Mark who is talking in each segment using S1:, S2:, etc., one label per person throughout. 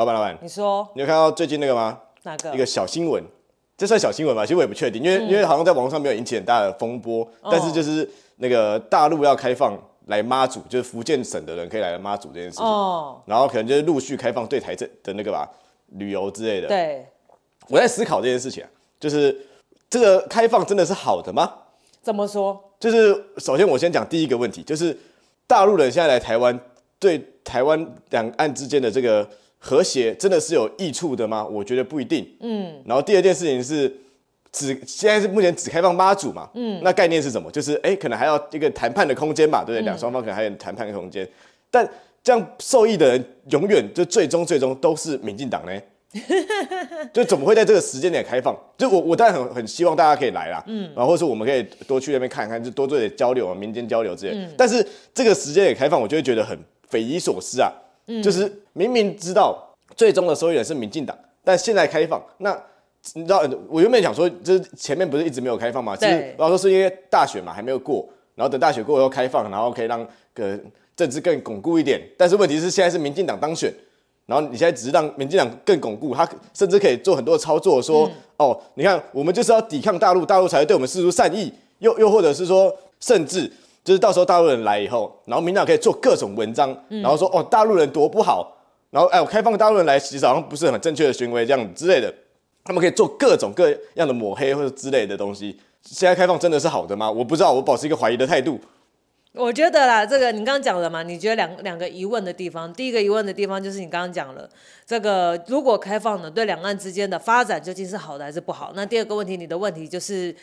S1: 老板，老板，你说你有看到最近那个吗？哪个？一个小新闻，这算小新闻吗？其实我也不确定，因为因为好像在网络上没有引起很大的风波，但是就是那个大陆要开放来妈祖，就是福建省的人可以来妈祖这件事情，然后可能就是陆续开放对台这的那个吧，旅游之类的。对，我在思考这件事情，就是这个开放真的是好的吗？怎么说？就是首先我先讲第一个问题，就是大陆人现在来台湾，对台湾两岸之间的这个。和谐真的是有益处的吗？我觉得不一定。嗯。然后第二件事情是，只现在是目前只开放妈祖嘛。嗯。那概念是什么？就是哎，可能还要一个谈判的空间嘛，对不对？两双方可能还有谈判的空间。但这样受益的人永远就最终最终都是民进党呢？
S2: 就
S1: 怎么会在这个时间点开放？就我我当然很很希望大家可以来啦。嗯。然后是我们可以多去那边看看，就多做点交流啊，民间交流之类。嗯。但是这个时间点开放，我就会觉得很匪夷所思啊。就是明明知道最终的受益人是民进党，但现在开放，那你知道我原本想说，是前面不是一直没有开放吗？对，然后说是因为大选嘛，还没有过，然后等大选过后开放，然后可以让个政治更巩固一点。但是问题是现在是民进党当选，然后你现在只是让民进党更巩固，他甚至可以做很多操作，说哦，你看我们就是要抵抗大陆，大陆才会对我们施出善意，又又或者是说甚至。就是到时候大陆人来以后，然后民党可以做各种文章，然后说哦大陆人多不好，然后哎我开放大陆人来洗澡，好像不是很正确的行为这样之类的，他们可以做各种各样的抹黑或者之类的东西。现在开放真的是好的吗？我不知道，我保持一个怀疑的态度。
S2: 我觉得啦，这个你刚刚讲了嘛？你觉得两两个疑问的地方，第一个疑问的地方就是你刚刚讲了，这个如果开放呢，对两岸之间的发展究竟是好的还是不好？那第二个问题，你的问题就是。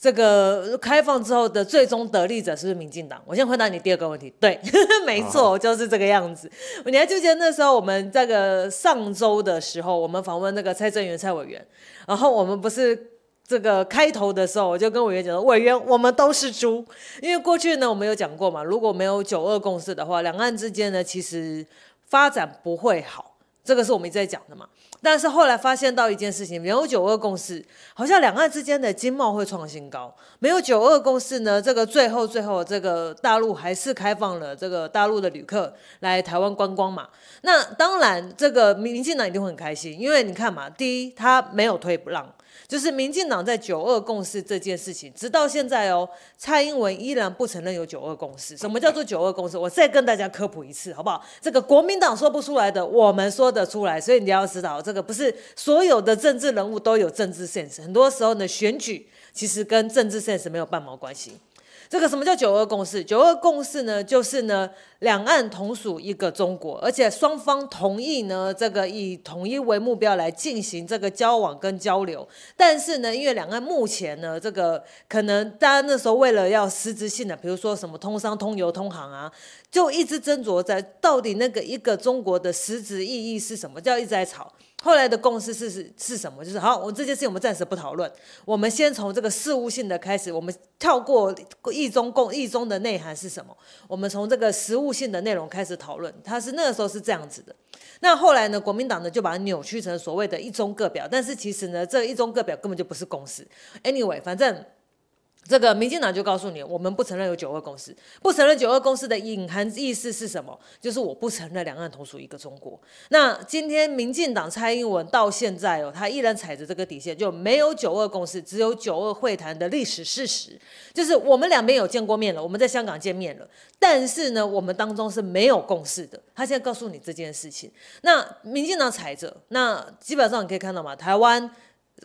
S2: 这个开放之后的最终得利者是不是民进党？我先回答你第二个问题，对，没错，就是这个样子。你还记得那时候我们这个上周的时候，我们访问那个蔡政元蔡委员，然后我们不是这个开头的时候，我就跟委员讲说，委员，我们都是猪，因为过去呢，我们有讲过嘛，如果没有九二共识的话，两岸之间呢，其实发展不会好，这个是我们在讲的嘛。但是后来发现到一件事情，没有九二共识，好像两岸之间的经贸会创新高。没有九二共识呢，这个最后最后这个大陆还是开放了这个大陆的旅客来台湾观光嘛。那当然，这个民进党一定会很开心，因为你看嘛，第一他没有退不让。就是民进党在九二共识这件事情，直到现在哦，蔡英文依然不承认有九二共识。什么叫做九二共识？我再跟大家科普一次，好不好？这个国民党说不出来的，我们说得出来，所以你要知道，这个不是所有的政治人物都有政治现实，很多时候呢，选举其实跟政治现实没有半毛关系。这个什么叫九二共识？九二共识呢，就是呢，两岸同属一个中国，而且双方同意呢，这个以统一为目标来进行这个交往跟交流。但是呢，因为两岸目前呢，这个可能大家那时候为了要实质性的，比如说什么通商、通邮、通航啊，就一直斟酌在到底那个一个中国的实质意义是什么，叫一直在吵。后来的共识是是是什么？就是好，我这件事情我们暂时不讨论，我们先从这个事务性的开始。我们跳过一中共一中的内涵是什么？我们从这个实务性的内容开始讨论。它是那个时候是这样子的。那后来呢？国民党呢，就把它扭曲成所谓的一中各表。但是其实呢，这一中各表根本就不是共识。Anyway，反正。这个民进党就告诉你，我们不承认有九二共识，不承认九二共识的隐含意思是什么？就是我不承认两岸同属一个中国。那今天民进党蔡英文到现在哦，他依然踩着这个底线，就没有九二共识，只有九二会谈的历史事实，就是我们两边有见过面了，我们在香港见面了，但是呢，我们当中是没有共识的。他现在告诉你这件事情，那民进党踩着，那基本上你可以看到嘛，台湾。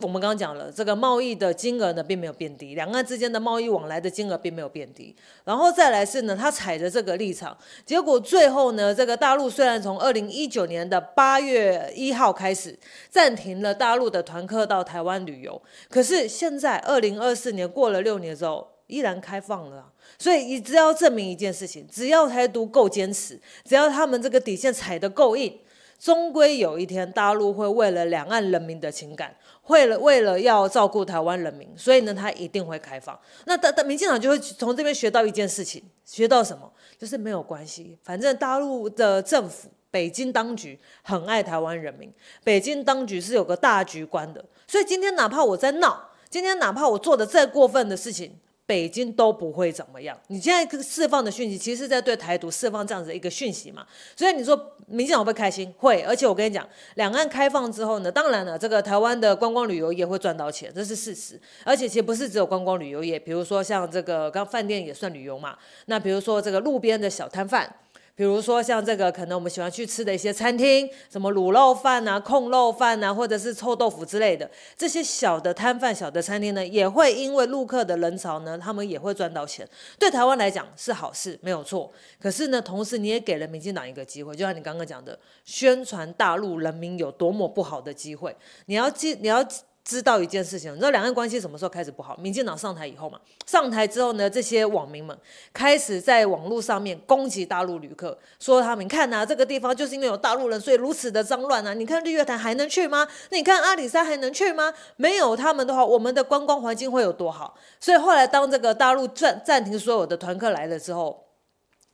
S2: 我们刚刚讲了，这个贸易的金额呢，并没有变低。两岸之间的贸易往来的金额并没有变低。然后再来是呢，他踩着这个立场，结果最后呢，这个大陆虽然从二零一九年的八月一号开始暂停了大陆的团客到台湾旅游，可是现在二零二四年过了六年之后，依然开放了。所以，你只要证明一件事情，只要台独够坚持，只要他们这个底线踩得够硬。终归有一天，大陆会为了两岸人民的情感，为了为了要照顾台湾人民，所以呢，他一定会开放。那的的民进党就会从这边学到一件事情，学到什么？就是没有关系，反正大陆的政府，北京当局很爱台湾人民，北京当局是有个大局观的。所以今天哪怕我在闹，今天哪怕我做的再过分的事情。北京都不会怎么样。你现在释放的讯息，其实是在对台独释放这样子一个讯息嘛。所以你说明不会开心，会。而且我跟你讲，两岸开放之后呢，当然了，这个台湾的观光旅游业会赚到钱，这是事实。而且其实不是只有观光旅游业，比如说像这个刚饭店也算旅游嘛。那比如说这个路边的小摊贩。比如说像这个，可能我们喜欢去吃的一些餐厅，什么卤肉饭啊、控肉饭啊，或者是臭豆腐之类的，这些小的摊贩、小的餐厅呢，也会因为路客的人潮呢，他们也会赚到钱。对台湾来讲是好事，没有错。可是呢，同时你也给了民进党一个机会，就像你刚刚讲的，宣传大陆人民有多么不好的机会。你要记，你要。知道一件事情，你知道两岸关系什么时候开始不好？民进党上台以后嘛，上台之后呢，这些网民们开始在网络上面攻击大陆旅客，说他们看呐，这个地方就是因为有大陆人，所以如此的脏乱啊！你看日月潭还能去吗？那你看阿里山还能去吗？没有他们的话，我们的观光环境会有多好？所以后来当这个大陆暂暂停所有的团客来了之后。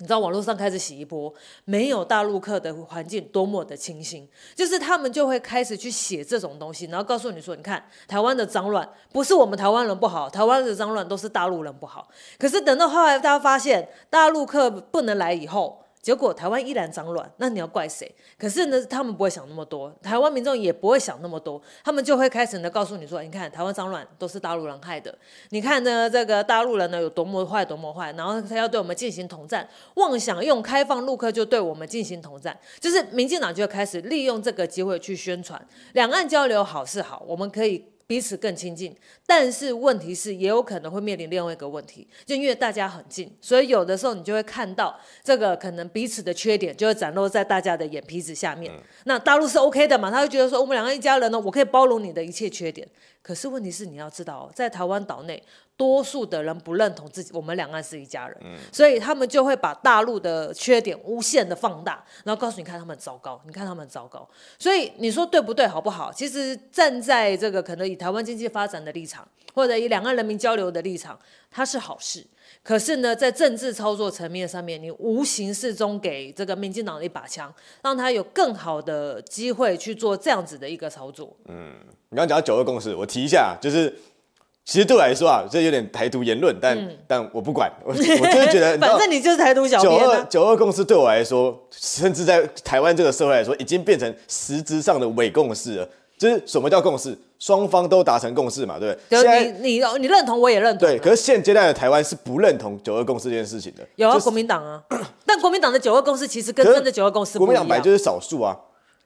S2: 你知道网络上开始洗一波没有大陆客的环境多么的清新，就是他们就会开始去写这种东西，然后告诉你说：“你看台湾的脏乱不是我们台湾人不好，台湾的脏乱都是大陆人不好。”可是等到后来大家发现大陆客不能来以后。结果台湾依然脏乱，那你要怪谁？可是呢，他们不会想那么多，台湾民众也不会想那么多，他们就会开始呢告诉你说：“你看，台湾脏乱都是大陆人害的。你看呢，这个大陆人呢有多么坏，多么坏。”然后他要对我们进行统战，妄想用开放陆客就对我们进行统战，就是民进党就会开始利用这个机会去宣传两岸交流好是好，我们可以。彼此更亲近，但是问题是，也有可能会面临另外一个问题，就因为大家很近，所以有的时候你就会看到这个可能彼此的缺点就会展露在大家的眼皮子下面。那大陆是 OK 的嘛？他会觉得说，我们两个一家人呢，我可以包容你的一切缺点。可是问题是，你要知道，在台湾岛内。多数的人不认同自己，我们两岸是一家人，嗯，所以他们就会把大陆的缺点无限的放大，然后告诉你看他们糟糕，你看他们糟糕，所以你说对不对好不好？其实站在这个可能以台湾经济发展的立场，或者以两岸人民交流的立场，它是好事。可是呢，在政治操作层面上面，你无形之中给这个民进党一把枪，让他有更好的机会去做这样子的一个操作。
S1: 嗯，你刚讲到九二共识，我提一下，就是。其实对我来说啊，这有点台独言论，但但我不管，我 我真的觉得，反正你
S2: 就是台独小。九二
S1: 九二共识对我来说，甚至在台湾这个社会来说，已经变成实质上的伪共识了。就是什么叫共识？双方都达成共识嘛，对不对？现
S2: 你你你认同，我也认
S1: 同。对，可是现阶段的台湾是不认同九二共识这件事情的。有
S2: 啊，国民党啊，但国民党的九二共识其实跟真的九二共识，归根结底就
S1: 是少数啊。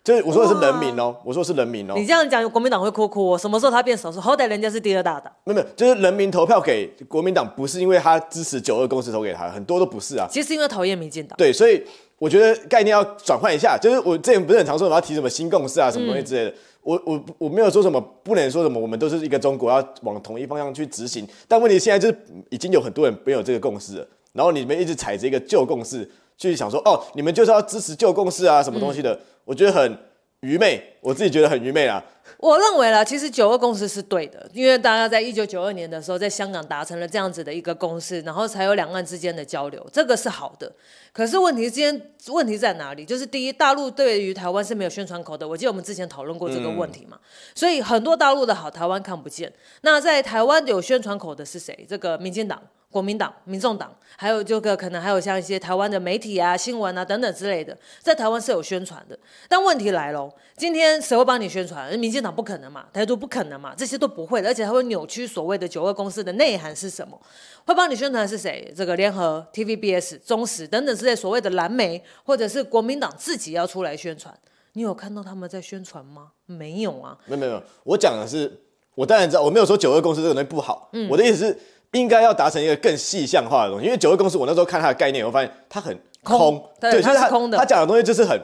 S1: 就是我说的是人民哦，我说是人民哦。你这
S2: 样讲，国民党会哭哭。什么时候他变少？说好歹人家是第二大党。没有，没有，
S1: 就是人民投票给国民党，不是因为他支持九二共识投给他，很多都不是啊。其
S2: 实因为讨厌民进党。
S1: 对，所以我觉得概念要转换一下。就是我之前不是很常说，我要提什么新共识啊，什么东西之类的。我我我没有说什么，不能说什么，我们都是一个中国，要往同一方向去执行。但问题现在就是，已经有很多人没有这个共识了，然后你们一直踩着一个旧共识。去想说哦，你们就是要支持旧共识啊，什么东西的？我觉得很愚昧，我自己觉得很愚昧啦。
S2: 我认为了，其实九二共识是对的，因为大家在一九九二年的时候，在香港达成了这样子的一个共识，然后才有两岸之间的交流，这个是好的。可是问题之间问题在哪里？就是第一，大陆对于台湾是没有宣传口的。我记得我们之前讨论过这个问题嘛，所以很多大陆的好，台湾看不见。那在台湾有宣传口的是谁？这个民进党。国民党、民众党，还有这个可能还有像一些台湾的媒体啊、新闻啊等等之类的，在台湾是有宣传的。但问题来了，今天谁会帮你宣传？民进党不可能嘛，台独不可能嘛，这些都不会。而且他会扭曲所谓的九二公司的内涵是什么？会帮你宣传是谁？这个联合 TVBS、中实等等之类所谓的蓝媒，或者是国民党自己要出来宣传？你有看到他们在宣传吗？没有啊，
S1: 没有没有。我讲的是，我当然知道，我没有说九二公司这个东西不好。嗯，我的意思是。应该要达成一个更细项化的东西，因为九个共司，我那时候看它的概念，我发现它很空，对，就是它讲的东西就是很，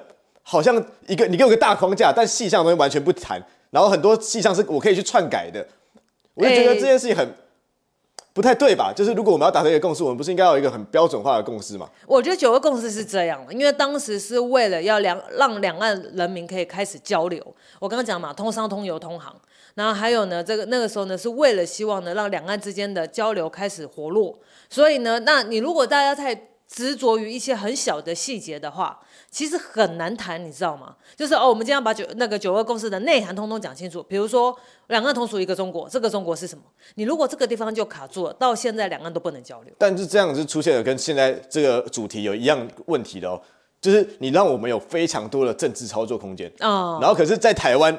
S1: 好像一个你给我个大框架，但细项东西完全不谈，然后很多细项是我可以去篡改的，我就觉得这件事情很不太对吧？就是如果我们要达成一个共识，我们不是应该有一个很标准化的共识吗？
S2: 我觉得九个共识是这样，因为当时是为了要两让两岸人民可以开始交流，我刚刚讲嘛，通商、通邮、通航。然后还有呢，这个那个时候呢，是为了希望呢，让两岸之间的交流开始活络，所以呢，那你如果大家太执着于一些很小的细节的话，其实很难谈，你知道吗？就是哦，我们今天把九那个九二共识的内涵通通讲清楚，比如说两岸同属一个中国，这个中国是什么？你如果这个地方就卡住了，到现在两岸都不能交流。
S1: 但是这样子出现了跟现在这个主题有一样问题的哦，就是你让我们有非常多的政治操作空间啊，然后可是，在台湾。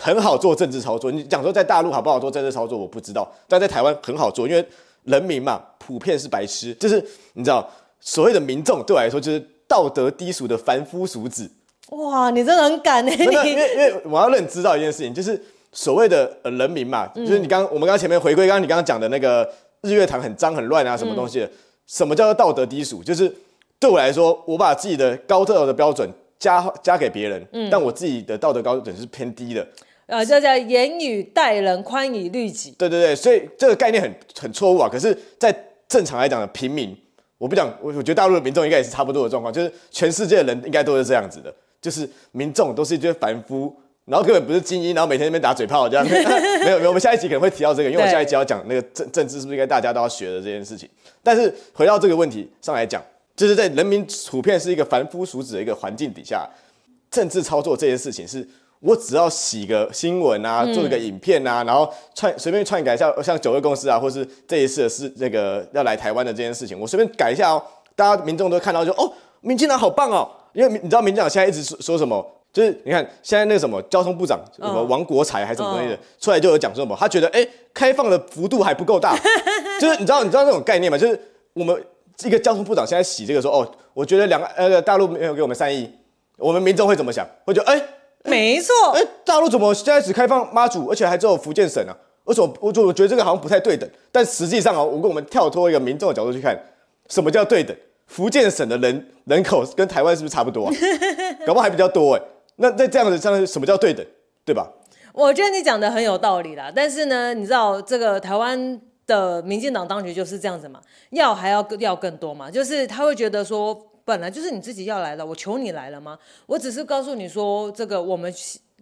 S1: 很好做政治操作。你讲说在大陆好不好做政治操作，我不知道。但在台湾很好做，因为人民嘛，普遍是白痴，就是你知道所谓的民众，对我来说就是道德低俗的凡夫俗子。
S2: 哇，你真的很敢诶！因为因为
S1: 我要让你知道一件事情，就是所谓的人民嘛，就是你刚我们刚刚前面回归，刚刚你刚刚讲的那个日月潭很脏很乱啊，什么东西？什么叫做道德低俗？就是对我来说，我把自己的高道德标准。加加给别人，嗯，但我自己的道德高准是偏低的。
S2: 呃，这叫言语待人宽以律己。对
S1: 对对，所以这个概念很很错误啊。可是，在正常来讲的平民，我不讲，我我觉得大陆的民众应该也是差不多的状况，就是全世界的人应该都是这样子的，就是民众都是一些凡夫，然后根本不是精英，然后每天那边打嘴炮这样。没有没有，我们下一集可能会提到这个，因为我下一集要讲那个政政治是不是应该大家都要学的这件事情。但是回到这个问题上来讲。就是在人民普遍是一个凡夫俗子的一个环境底下，政治操作这件事情，是我只要洗个新闻啊，做一个影片啊，然后篡随便篡改一下，像九二公司啊，或是这一次是那个要来台湾的这件事情，我随便改一下哦，大家民众都看到就哦，民进党好棒哦，因为你知道民进党现在一直说说什么，就是你看现在那个什么交通部长什么王国才还是什么东西的出来就有讲说什么，他觉得哎开放的幅度还不够大，就是你知道你知道那种概念吗？就是我们。一个交通部长现在洗这个说哦，我觉得两个呃大陆没有给我们善意，我们民众会怎么想？会觉哎，没错，哎，大陆怎么现在只开放妈祖，而且还有福建省啊？而且我我我觉得这个好像不太对等。但实际上啊，我跟我们跳脱一个民众的角度去看，什么叫对等？福建省的人人口跟台湾是不是差不多啊？
S2: 搞不好还比
S1: 较多哎。那那这样子，相当于什么叫对等？对吧？
S2: 我觉得你讲的很有道理啦。但是呢，你知道这个台湾。的民进党当局就是这样子嘛，要还要要更多嘛，就是他会觉得说，本来就是你自己要来的，我求你来了吗？我只是告诉你说，这个我们。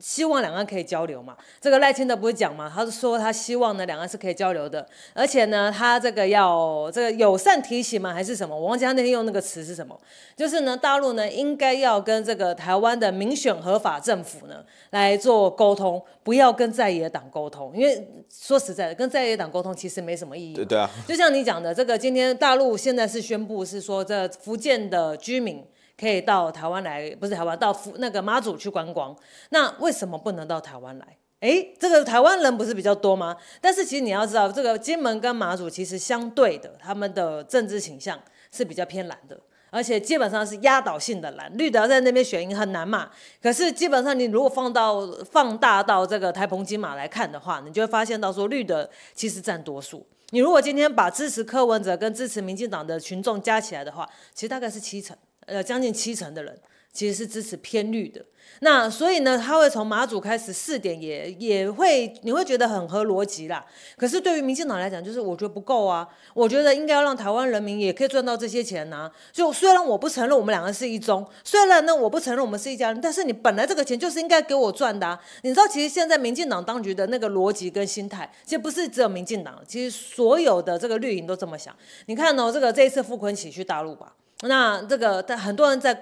S2: 希望两岸可以交流嘛？这个赖清德不是讲嘛？他是说他希望呢两岸是可以交流的，而且呢他这个要这个友善提醒嘛还是什么？我忘记他那天用那个词是什么？就是呢大陆呢应该要跟这个台湾的民选合法政府呢来做沟通，不要跟在野党沟通，因为说实在的，跟在野党沟通其实没什么意义。对啊，就像你讲的，这个今天大陆现在是宣布是说这福建的居民。可以到台湾来，不是台湾到福那个妈祖去观光。那为什么不能到台湾来？哎，这个台湾人不是比较多吗？但是其实你要知道，这个金门跟马祖其实相对的，他们的政治倾向是比较偏蓝的，而且基本上是压倒性的蓝，绿的在那边选赢很难嘛。可是基本上你如果放到放大到这个台澎金马来看的话，你就会发现到说绿的其实占多数。你如果今天把支持柯文哲跟支持民进党的群众加起来的话，其实大概是七成。呃，将近七成的人其实是支持偏绿的，那所以呢，他会从马祖开始试点，也也会，你会觉得很合逻辑啦。可是对于民进党来讲，就是我觉得不够啊，我觉得应该要让台湾人民也可以赚到这些钱呐。就虽然我不承认我们两个是一宗，虽然呢我不承认我们是一家人，但是你本来这个钱就是应该给我赚的。你知道，其实现在民进党当局的那个逻辑跟心态，其实不是只有民进党，其实所有的这个绿营都这么想。你看哦，这个这一次傅昆萁去大陆吧。那这个，但很多人在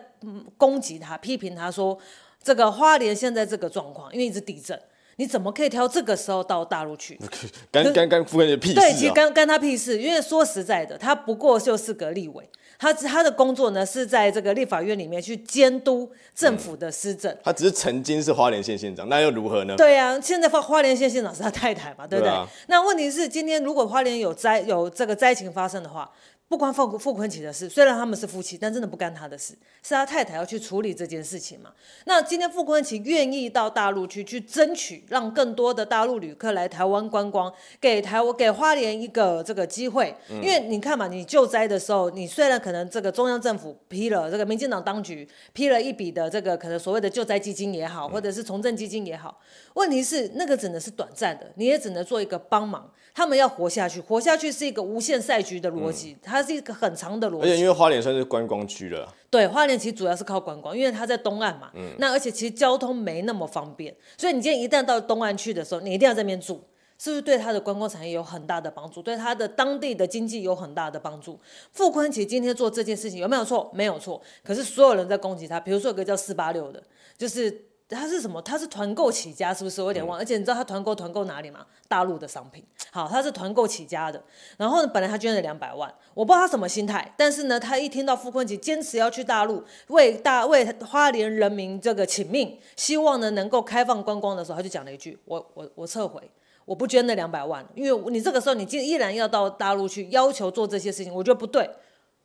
S2: 攻击他、批评他说，这个花莲现在这个状况，因为直地震，你怎么可以挑这个时候到大陆去？
S1: 干 干干，覆你的屁事。对，其实干
S2: 干他屁事，因为说实在的，他不过就是个立委，他他的工作呢是在这个立法院里面去监督政府的施政。
S1: 他只是曾经是花莲县县长，那又如何呢？对
S2: 呀，现在花花莲县县长是他太太嘛，对不对？那问题是，今天如果花莲有灾有这个灾情发生的话。不关傅傅坤琪的事，虽然他们是夫妻，但真的不干他的事，是他太太要去处理这件事情嘛？那今天傅坤琪愿意到大陆去去争取，让更多的大陆旅客来台湾观光，给台我给花莲一个这个机会，因为你看嘛，你救灾的时候，你虽然可能这个中央政府批了，这个民进党当局批了一笔的这个可能所谓的救灾基金也好，或者是重振基金也好，问题是那个只能是短暂的，你也只能做一个帮忙，他们要活下去，活下去是一个无限赛局的逻辑，他。它是一个很长的逻辑，而且因为
S1: 花莲算是观光区了，
S2: 对，花莲其实主要是靠观光，因为它在东岸嘛，嗯，那而且其实交通没那么方便，所以你今天一旦到东岸去的时候，你一定要在那边住，是不是对它的观光产业有很大的帮助，对它的当地的经济有很大的帮助？富坤其实今天做这件事情有没有错？没有错，可是所有人在攻击他，比如说有个叫四八六的，就是。他是什么？他是团购起家，是不是？我有点忘。而且你知道他团购团购哪里吗？大陆的商品。好，他是团购起家的。然后呢，本来他捐了两百万，我不知道他什么心态。但是呢，他一听到傅昆萁坚持要去大陆为大为花莲人民这个请命，希望呢能够开放观光的时候，他就讲了一句：我我我撤回，我不捐那两百万，因为你这个时候你竟依然要到大陆去要求做这些事情，我觉得不对。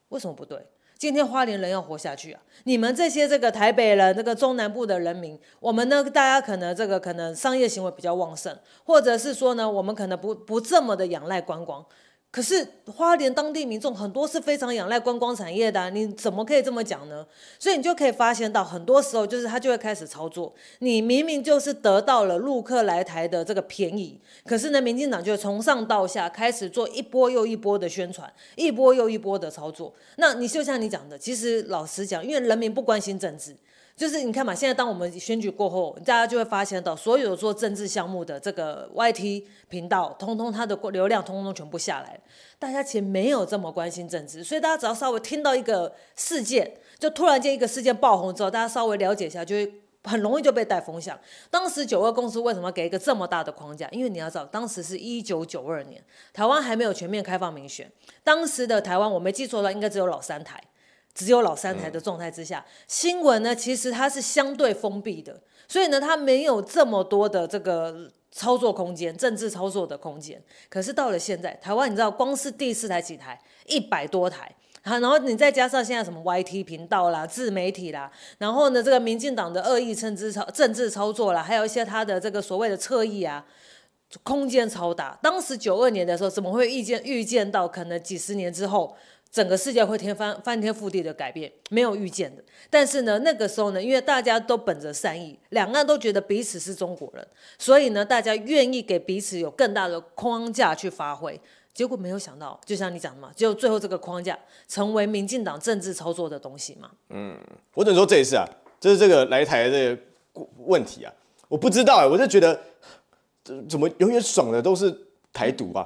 S2: 为什么不对？今天花莲人要活下去啊！你们这些这个台北人、这个中南部的人民，我们呢，大家可能这个可能商业行为比较旺盛，或者是说呢，我们可能不不这么的仰赖观光。可是花莲当地民众很多是非常仰赖观光产业的，你怎么可以这么讲呢？所以你就可以发现到，很多时候就是他就会开始操作。你明明就是得到了陆客来台的这个便宜，可是呢，民进党就从上到下开始做一波又一波的宣传，一波又一波的操作。那你就像你讲的，其实老实讲，因为人民不关心政治。就是你看嘛，现在当我们选举过后，大家就会发现到所有做政治项目的这个 YT 频道，通通它的流量通通都全部下来。大家其实没有这么关心政治，所以大家只要稍微听到一个事件，就突然间一个事件爆红之后，大家稍微了解一下，就会很容易就被带风向。当时九二公司为什么给一个这么大的框架？因为你要知道，当时是一九九二年，台湾还没有全面开放民选，当时的台湾我没记错的话，应该只有老三台。只有老三台的状态之下，新闻呢，其实它是相对封闭的，所以呢，它没有这么多的这个操作空间，政治操作的空间。可是到了现在，台湾，你知道，光是第四台几台，一百多台然后你再加上现在什么 YT 频道啦、自媒体啦，然后呢，这个民进党的恶意称之操政治操作啦，还有一些他的这个所谓的侧翼啊，空间超大。当时九二年的时候，怎么会预见预见到可能几十年之后？整个世界会天翻翻天覆地的改变，没有预见的。但是呢，那个时候呢，因为大家都本着善意，两岸都觉得彼此是中国人，所以呢，大家愿意给彼此有更大的框架去发挥。结果没有想到，就像你讲的嘛，只有最后这个框架成为民进党政治操作的东西嘛。
S1: 嗯，我只能说这一次啊，就是这个来台这问题啊，我不知道哎，我就觉得怎么永远爽的都是台独啊。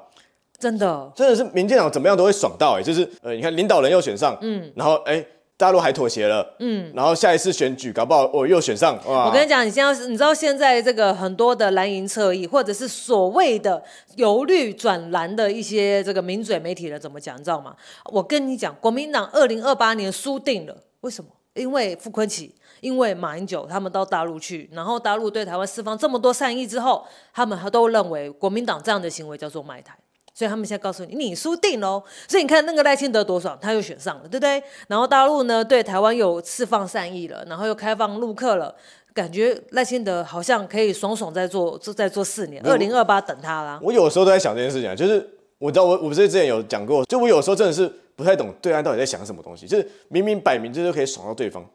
S1: 真的，真的是民进党怎么样都会爽到哎，就是呃，你看领导人又选上，嗯，然后哎，大陆还妥协了，嗯，然后下一次选举搞不好我又选上。我跟你讲，
S2: 你现在你知道现在这个很多的蓝营侧翼或者是所谓的由绿转蓝的一些这个名嘴媒体人怎么讲，你知道吗？我跟你讲，国民党二零二八年输定了，为什么？因为傅坤奇，因为马英九他们到大陆去，然后大陆对台湾释放这么多善意之后，他们还都认为国民党这样的行为叫做卖台。所以他们现在告诉你，你输定喽。所以你看那个赖清德多爽，他又选上了，对不对？然后大陆呢，对台湾又释放善意了，然后又开放陆客了，感觉赖清德好像可以爽爽在做，就在做四年，二零二八等他啦。
S1: 我有时候都在想这件事情，就是我知道我，我之前有讲过，就我有时候真的是不太懂对岸到底在想什么东西，就是明明摆明就是可以爽到对方。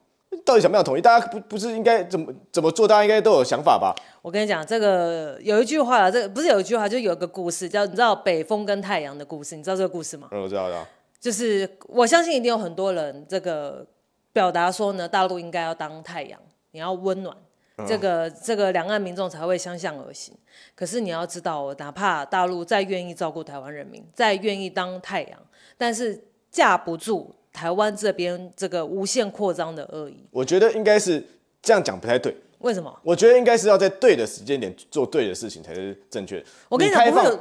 S1: 到底想不想统一？大家不不是应该怎么怎么做？大家应该都有想法吧？
S2: 我跟你讲，这个有一句话，这不是有一句话，就有个故事，叫你知道北风跟太阳的故事，你知道这个故事吗？嗯，我知道。就是我相信一定有很多人这个表达说呢，大陆应该要当太阳，你要温暖这个这个两岸民众才会相向而行。可是你要知道，哪怕大陆再愿意照顾台湾人民，再愿意当太阳，但是架不住。台湾这边这个无限扩张的恶意，
S1: 我觉得应该是这样讲不太对。为什么？我觉得应该是要在对的时间点做对的事情才是正确的。我跟你讲，或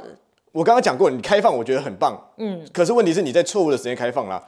S1: 我刚刚讲过，你开放我觉得很棒，嗯。可是问题是你在错误的时间开放啦。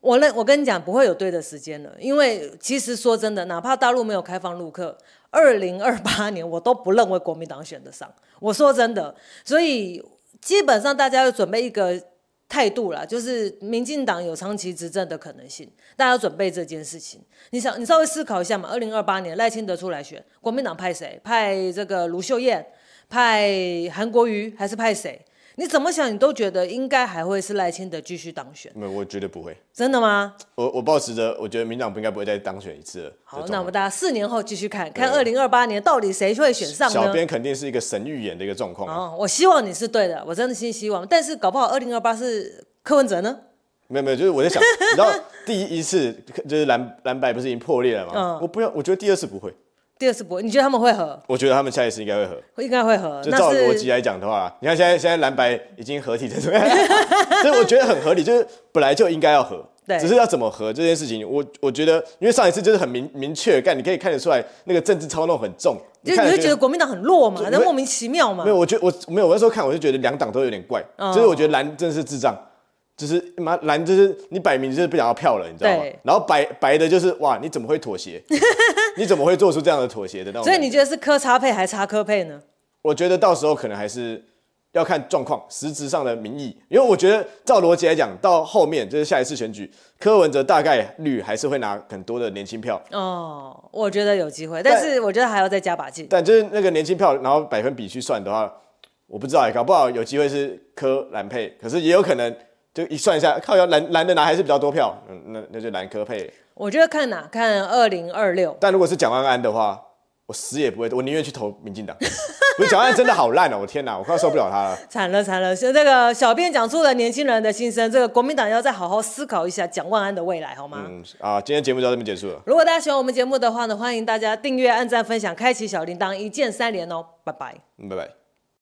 S2: 我认，我跟你讲，不会有对的时间了。因为其实说真的，哪怕大陆没有开放陆客，二零二八年我都不认为国民党选得上。我说真的，所以基本上大家要准备一个。态度啦，就是民进党有长期执政的可能性，大家准备这件事情。你想，你稍微思考一下嘛，二零二八年赖清德出来选，国民党派谁？派这个卢秀燕？派韩国瑜？还是派谁？你怎么想，你都觉得应该还会是赖清德继续当选？
S1: 没，我觉得不会。
S2: 真的吗？
S1: 我我保持着，我觉得民党不应该不会再当选一次了。好，
S2: 那我们大家四年后继续看看，二零二八年到底谁会选上？小编
S1: 肯定是一个神预言的一个状况啊！
S2: 我希望你是对的，我真心希望。但是搞不好二零二八是柯文哲呢？
S1: 没有没有，就是我在想，你知道第一次就是蓝蓝白不是已经破裂了吗？嗯，我不要，我觉得第二次不会。
S2: 第二次不会？你觉得他们会合？
S1: 我觉得他们下一次应该会合，
S2: 应该会合。就照逻辑
S1: 来讲的话，你看现在现在蓝白已经合体成什么样？所以我觉得很合理，就是本来就应该要合，对。只是要怎么合这件事情，我我觉得，因为上一次就是很明明确，干你可以看得出来那个政治操弄很重，就你会觉得国
S2: 民党很弱嘛，那莫名其妙嘛。没有，我
S1: 觉得我没有，我那时候看我就觉得两党都有点怪，就是我觉得蓝真的是智障。就是妈蓝，就是你摆明就是不想要票了，你知道吗？然后白白的就是哇，你怎么会妥协？你怎么会做出这样的妥协的所以
S2: 你觉得是柯差配还是差柯配呢？
S1: 我觉得到时候可能还是要看状况，实质上的民意。因为我觉得照逻辑来讲，到后面就是下一次选举，柯文哲大概率还是会拿很多的年轻票。
S2: 哦，我觉得有机会，但是我觉得还要再加把劲。
S1: 但就是那个年轻票，然后百分比去算的话，我不知道，搞不好有机会是柯蓝配，可是也有可能。就一算一下，靠，要男男的拿还是比较多票，嗯，那那就蓝科配。我觉得看哪看二零二六，但如果是蒋万安的话，我死也不会，我宁愿去投民进党。不是蒋万安真的好烂哦，我天哪，我快要受不了他了。
S2: 惨了惨了，是那个小便讲出了年轻人的心声，这个国民党要再好好思考一下蒋万安的未来，好
S1: 吗？嗯啊，今天节目就这边结束了。如
S2: 果大家喜欢我们节目的话呢，欢迎大家订阅、按赞、分享、开启小铃铛，一键三连哦，拜拜，
S1: 拜拜。